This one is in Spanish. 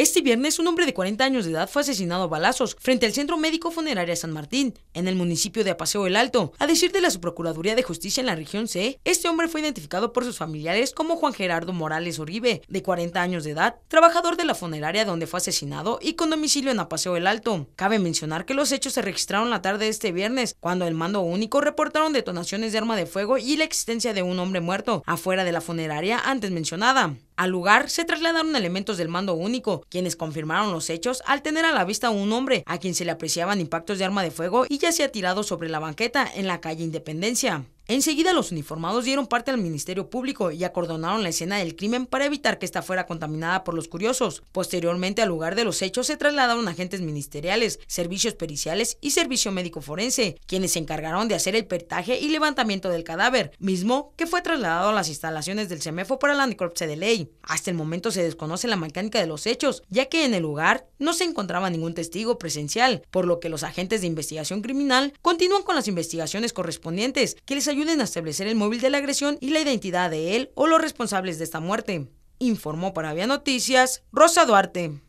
Este viernes, un hombre de 40 años de edad fue asesinado a balazos frente al Centro Médico Funeraria San Martín, en el municipio de Apaseo el Alto. A decir de la Subprocuraduría de Justicia en la región C, este hombre fue identificado por sus familiares como Juan Gerardo Morales Uribe, de 40 años de edad, trabajador de la funeraria donde fue asesinado y con domicilio en Apaseo el Alto. Cabe mencionar que los hechos se registraron la tarde de este viernes, cuando el mando único reportaron detonaciones de arma de fuego y la existencia de un hombre muerto afuera de la funeraria antes mencionada. Al lugar se trasladaron elementos del mando único, quienes confirmaron los hechos al tener a la vista un hombre a quien se le apreciaban impactos de arma de fuego y ya se ha tirado sobre la banqueta en la calle Independencia. Enseguida los uniformados dieron parte al Ministerio Público y acordonaron la escena del crimen para evitar que esta fuera contaminada por los curiosos. Posteriormente al lugar de los hechos se trasladaron agentes ministeriales, servicios periciales y servicio médico forense, quienes se encargaron de hacer el pertaje y levantamiento del cadáver, mismo que fue trasladado a las instalaciones del CEMEFO para la necropsia de ley. Hasta el momento se desconoce la mecánica de los hechos, ya que en el lugar no se encontraba ningún testigo presencial, por lo que los agentes de investigación criminal continúan con las investigaciones correspondientes que les ayuden a establecer el móvil de la agresión y la identidad de él o los responsables de esta muerte. Informó para Vía Noticias Rosa Duarte.